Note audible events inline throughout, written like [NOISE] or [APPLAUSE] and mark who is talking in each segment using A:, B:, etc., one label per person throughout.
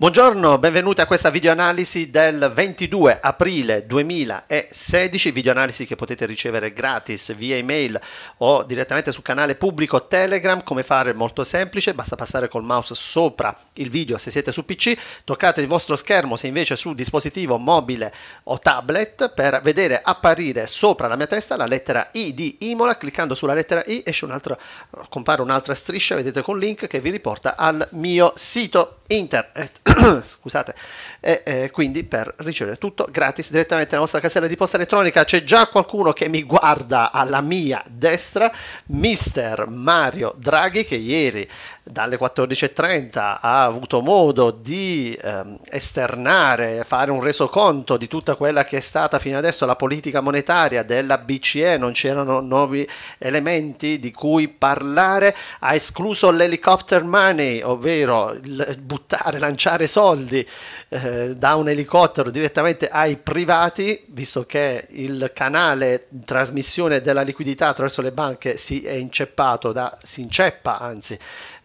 A: Buongiorno, benvenuti a questa videoanalisi del 22 aprile 2016, videoanalisi che potete ricevere gratis via email o direttamente sul canale pubblico Telegram, come fare è molto semplice, basta passare col mouse sopra il video se siete su PC, toccate il vostro schermo se invece su dispositivo mobile o tablet per vedere apparire sopra la mia testa la lettera I di Imola, cliccando sulla lettera I esce un'altra, compare un'altra striscia, vedete con link che vi riporta al mio sito internet. [COUGHS] Scusate, e eh, quindi per ricevere tutto gratis direttamente nella vostra casella di posta elettronica c'è già qualcuno che mi guarda alla mia destra, mister Mario Draghi, che ieri dalle 14.30 ha avuto modo di ehm, esternare, fare un resoconto di tutta quella che è stata fino adesso la politica monetaria della BCE, non c'erano nuovi elementi di cui parlare, ha escluso l'helicopter money, ovvero buttare, lanciare soldi eh, da un elicottero direttamente ai privati, visto che il canale di trasmissione della liquidità attraverso le banche si è inceppato, da, si inceppa anzi,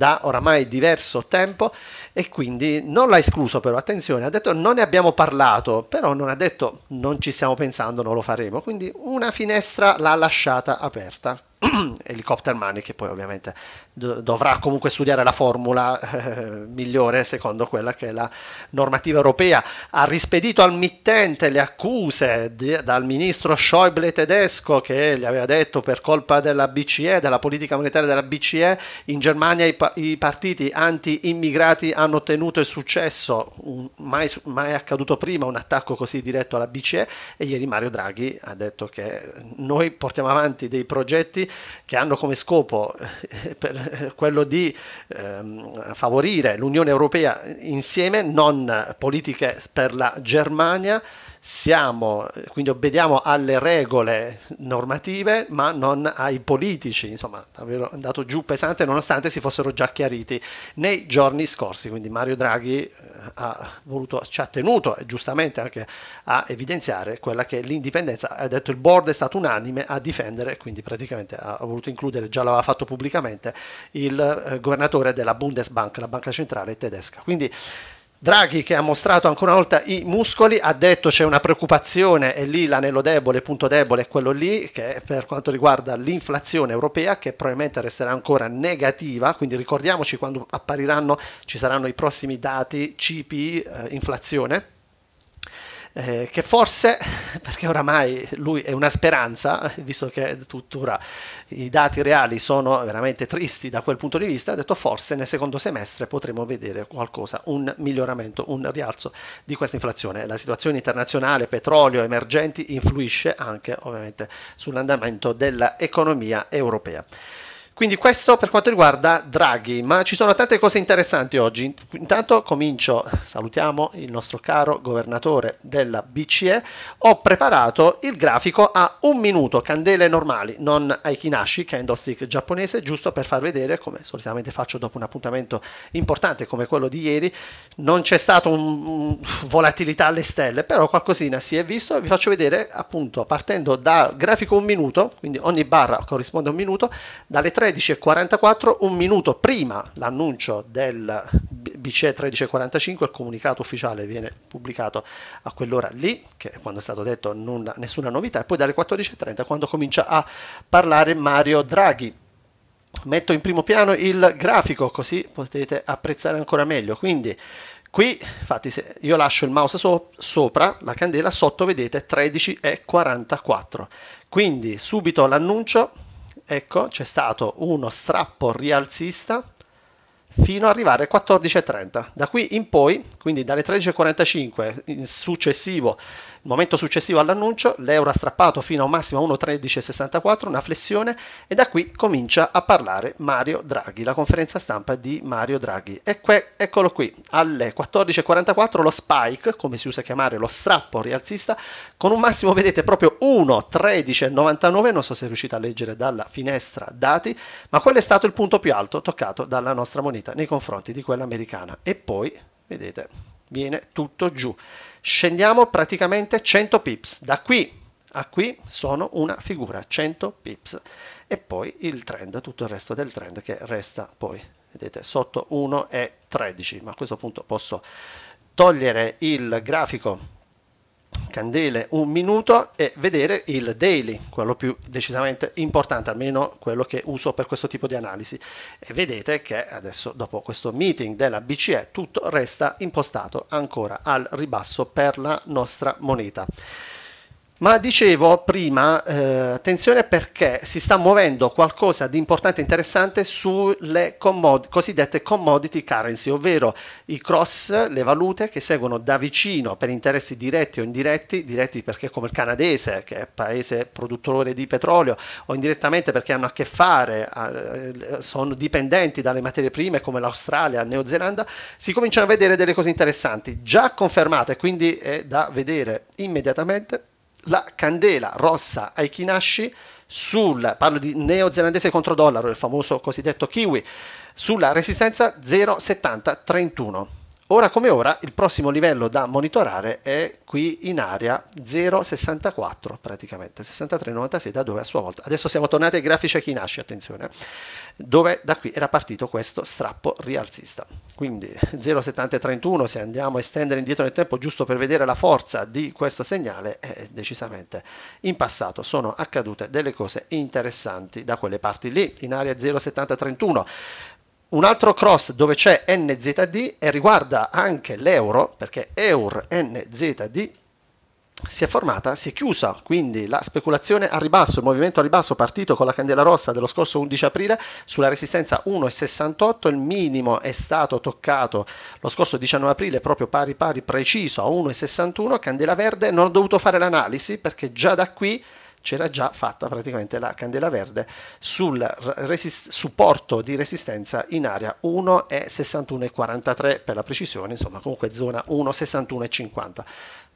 A: da oramai diverso tempo e quindi non l'ha escluso però, attenzione, ha detto non ne abbiamo parlato, però non ha detto non ci stiamo pensando, non lo faremo, quindi una finestra l'ha lasciata aperta. [CLEARS THROAT] Helicopter Money che poi ovviamente dovrà comunque studiare la formula eh, migliore secondo quella che è la normativa europea ha rispedito al mittente le accuse di- dal ministro Schäuble tedesco che gli aveva detto per colpa della BCE della politica monetaria della BCE in Germania i, pa- i partiti anti-immigrati hanno ottenuto il successo un- mai, mai accaduto prima un attacco così diretto alla BCE e ieri Mario Draghi ha detto che noi portiamo avanti dei progetti che hanno come scopo eh, quello di ehm, favorire l'Unione Europea insieme, non politiche per la Germania, siamo, quindi obbediamo alle regole normative ma non ai politici, insomma davvero è andato giù pesante nonostante si fossero già chiariti nei giorni scorsi, quindi Mario Draghi eh, ha voluto, ci ha tenuto giustamente anche a evidenziare quella che è l'indipendenza, ha detto il board è stato unanime a difendere, quindi praticamente ha voluto includere, già l'aveva fatto pubblicamente, il eh, governatore della Bundesbank, la banca centrale tedesca. Quindi, Draghi che ha mostrato ancora una volta i muscoli, ha detto c'è una preoccupazione e lì l'anello debole, punto debole è quello lì che è per quanto riguarda l'inflazione europea che probabilmente resterà ancora negativa, quindi ricordiamoci quando appariranno ci saranno i prossimi dati CPI eh, inflazione eh, che forse, perché oramai lui è una speranza, visto che tuttora i dati reali sono veramente tristi da quel punto di vista, ha detto forse nel secondo semestre potremo vedere qualcosa, un miglioramento, un rialzo di questa inflazione. La situazione internazionale, petrolio, emergenti influisce anche ovviamente sull'andamento dell'economia europea. Quindi questo per quanto riguarda Draghi, ma ci sono tante cose interessanti oggi. Intanto comincio, salutiamo il nostro caro governatore della BCE. Ho preparato il grafico a un minuto, candele normali, non Aikinashi, candlestick giapponese, giusto per far vedere, come solitamente faccio dopo un appuntamento importante come quello di ieri, non c'è stata un, volatilità alle stelle, però qualcosina si è visto. Vi faccio vedere appunto partendo dal grafico un minuto, quindi ogni barra corrisponde a un minuto, dalle 3 13.44, un minuto prima l'annuncio del BCE 13.45, il comunicato ufficiale viene pubblicato a quell'ora lì, che è quando è stato detto non, nessuna novità, e poi dalle 14.30 quando comincia a parlare Mario Draghi. Metto in primo piano il grafico così potete apprezzare ancora meglio. Quindi Qui, infatti, se io lascio il mouse so sopra la candela, sotto vedete 13,44. Quindi subito l'annuncio ecco c'è stato uno strappo rialzista fino ad arrivare alle 14.30. Da qui in poi, quindi dalle 13.45 il, successivo, il momento successivo all'annuncio, l'euro ha strappato fino a un massimo 1.13.64, una flessione, e da qui comincia a parlare Mario Draghi, la conferenza stampa di Mario Draghi. E que, eccolo qui, alle 14.44 lo spike, come si usa chiamare lo strappo rialzista, con un massimo, vedete, proprio 1.13.99, non so se riuscite a leggere dalla finestra dati, ma quello è stato il punto più alto toccato dalla nostra moneta salita nei confronti di quella americana e poi, vedete, viene tutto giù. Scendiamo praticamente 100 pips, da qui a qui sono una figura 100 pips e poi il trend, tutto il resto del trend che resta poi, vedete, sotto 1,13, ma a questo punto posso togliere il grafico candele un minuto e vedere il daily, quello più decisamente importante, almeno quello che uso per questo tipo di analisi. E vedete che adesso dopo questo meeting della BCE tutto resta impostato ancora al ribasso per la nostra moneta. Ma dicevo prima, eh, attenzione perché si sta muovendo qualcosa di importante e interessante sulle commod- cosiddette commodity currency, ovvero i cross, le valute che seguono da vicino per interessi diretti o indiretti, diretti perché come il canadese, che è paese produttore di petrolio, o indirettamente perché hanno a che fare, eh, sono dipendenti dalle materie prime come l'Australia, la Neozelanda, si cominciano a vedere delle cose interessanti, già confermate, quindi è da vedere immediatamente la candela rossa ai Kinashi sul, parlo di neozelandese contro dollaro, il famoso cosiddetto kiwi, sulla resistenza 0,7031. Ora come ora il prossimo livello da monitorare è qui in area 0,64 praticamente, 63,96 da dove a sua volta, adesso siamo tornati ai grafici a chi nasce, attenzione, eh, dove da qui era partito questo strappo rialzista. Quindi 0,7031 se andiamo a estendere indietro nel tempo giusto per vedere la forza di questo segnale è decisamente in passato sono accadute delle cose interessanti da quelle parti lì in area 0,7031 un altro cross dove c'è NZD e riguarda anche l'euro, perché EUR NZD si è formata, si è chiusa, quindi la speculazione a ribasso, il movimento a ribasso partito con la candela rossa dello scorso 11 aprile sulla resistenza 1,68, il minimo è stato toccato lo scorso 19 aprile proprio pari pari preciso a 1,61, candela verde, non ho dovuto fare l'analisi perché già da qui c'era già fatta praticamente la candela verde sul resist- supporto di resistenza in area 1,61,43 per la precisione, insomma comunque zona 1,61,50.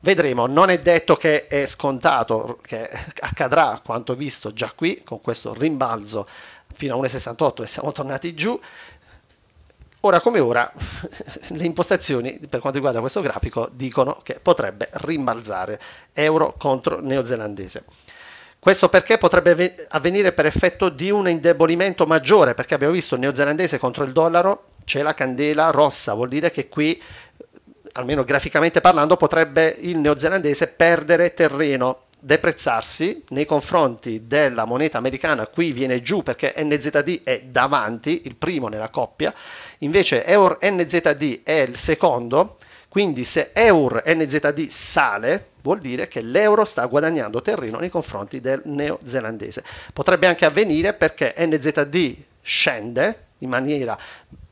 A: Vedremo, non è detto che è scontato, che accadrà quanto visto già qui con questo rimbalzo fino a 1,68 e siamo tornati giù. Ora come ora [LAUGHS] le impostazioni per quanto riguarda questo grafico dicono che potrebbe rimbalzare euro contro neozelandese. Questo perché potrebbe avvenire per effetto di un indebolimento maggiore, perché abbiamo visto il neozelandese contro il dollaro c'è la candela rossa, vuol dire che qui, almeno graficamente parlando, potrebbe il neozelandese perdere terreno deprezzarsi nei confronti della moneta americana, qui viene giù perché NZD è davanti, il primo nella coppia, invece EUR NZD è il secondo, quindi se EUR NZD sale, vuol dire che l'euro sta guadagnando terreno nei confronti del neozelandese. Potrebbe anche avvenire perché NZD scende in maniera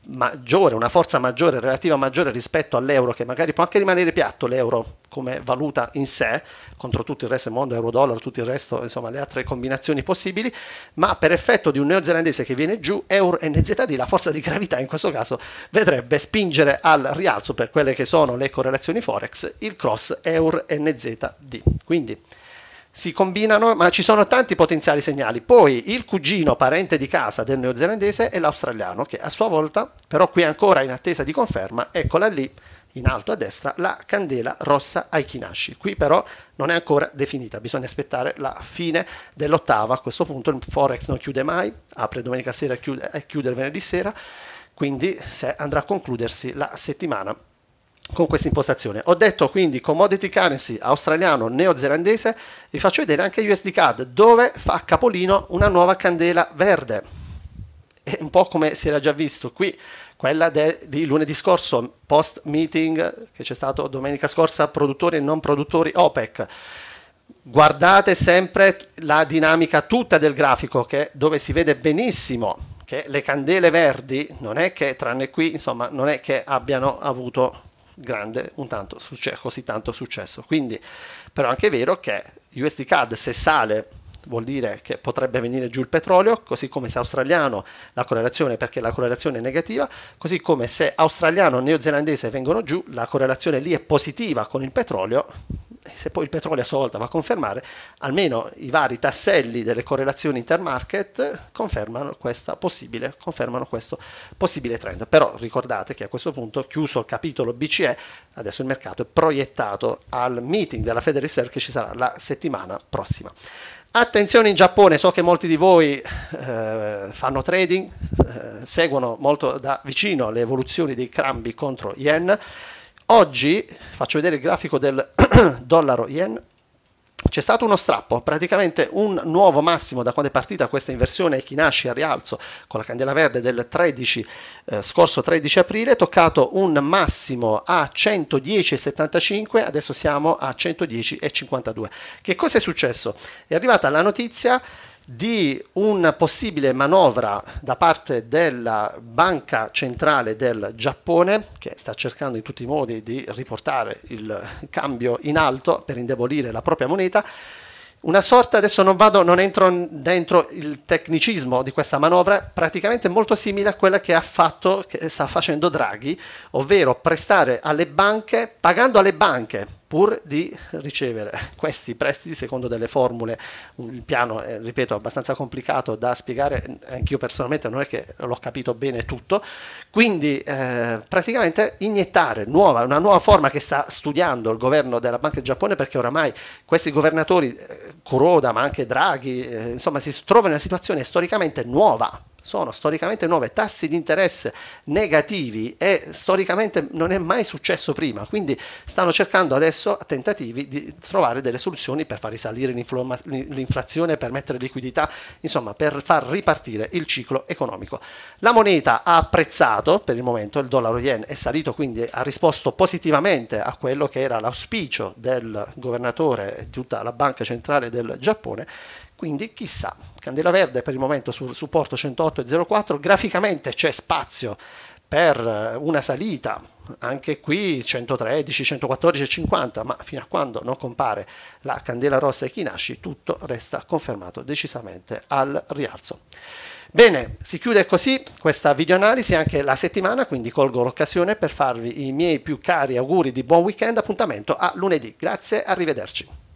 A: maggiore, una forza maggiore, relativa maggiore rispetto all'euro, che magari può anche rimanere piatto l'euro come valuta in sé, contro tutto il resto del mondo, euro-dollaro, tutto il resto, insomma le altre combinazioni possibili, ma per effetto di un neozelandese che viene giù, euro NZD, la forza di gravità in questo caso vedrebbe spingere al rialzo per quelle che sono le correlazioni forex, il cross euro NZD. Quindi si combinano, ma ci sono tanti potenziali segnali. Poi il cugino parente di casa del neozelandese è l'australiano, che a sua volta, però qui ancora in attesa di conferma, eccola lì in alto a destra la candela rossa ai Aikinashi. Qui però non è ancora definita, bisogna aspettare la fine dell'ottava. A questo punto il Forex non chiude mai, apre domenica sera e chiude, eh, chiude venerdì sera, quindi se andrà a concludersi la settimana con questa impostazione. Ho detto quindi commodity currency australiano neozelandese, vi faccio vedere anche USD CAD dove fa capolino una nuova candela verde. È un po' come si era già visto qui, quella de, di lunedì scorso, post meeting che c'è stato domenica scorsa, produttori e non produttori OPEC. Guardate sempre la dinamica tutta del grafico che, dove si vede benissimo che le candele verdi non è che, tranne qui, insomma, non è che abbiano avuto grande, un tanto successo, così tanto successo. Quindi, però anche è vero che USD CAD se sale vuol dire che potrebbe venire giù il petrolio, così come se australiano la correlazione, perché la correlazione è negativa, così come se australiano e neozelandese vengono giù, la correlazione lì è positiva con il petrolio, se poi il petrolio a sua volta va a confermare, almeno i vari tasselli delle correlazioni intermarket confermano, confermano, questo possibile trend. Però ricordate che a questo punto, chiuso il capitolo BCE, adesso il mercato è proiettato al meeting della Federal Reserve che ci sarà la settimana prossima. Attenzione in Giappone, so che molti di voi eh, fanno trading, eh, seguono molto da vicino le evoluzioni dei crambi contro yen. Oggi faccio vedere il grafico del [CLEARS THROAT] dollaro yen. C'è stato uno strappo, praticamente un nuovo massimo da quando è partita questa inversione chi nasce a rialzo con la candela verde del 13, eh, scorso 13 aprile, è toccato un massimo a 110,75, adesso siamo a 110,52. Che cosa è successo? È arrivata la notizia di una possibile manovra da parte della Banca Centrale del Giappone, che sta cercando in tutti i modi di riportare il cambio in alto per indebolire la propria moneta, una sorta, adesso non vado, non entro dentro il tecnicismo di questa manovra, praticamente molto simile a quella che ha fatto, che sta facendo Draghi, ovvero prestare alle banche, pagando alle banche pur di ricevere questi prestiti secondo delle formule, il piano, eh, ripeto, abbastanza complicato da spiegare, anch'io personalmente non è che l'ho capito bene tutto, quindi eh, praticamente iniettare nuova, una nuova forma che sta studiando il governo della Banca del Giappone perché oramai questi governatori eh, Kuroda ma anche Draghi, eh, insomma si trova in una situazione storicamente nuova sono storicamente nuove, tassi di interesse negativi e storicamente non è mai successo prima, quindi stanno cercando adesso tentativi di trovare delle soluzioni per far risalire l'inflazione, per mettere liquidità, insomma per far ripartire il ciclo economico. La moneta ha apprezzato per il momento, il dollaro yen è salito, quindi ha risposto positivamente a quello che era l'auspicio del governatore e tutta la banca centrale del Giappone quindi chissà, Candela Verde per il momento sul supporto 108,04, graficamente c'è spazio per eh, una salita, anche qui 113, 114, 50, ma fino a quando non compare la candela rossa e Kinashi, tutto resta confermato decisamente al rialzo. Bene, si chiude così questa videoanalisi anche la settimana, quindi colgo l'occasione per farvi i miei più cari auguri di buon weekend, appuntamento a lunedì. Grazie, arrivederci.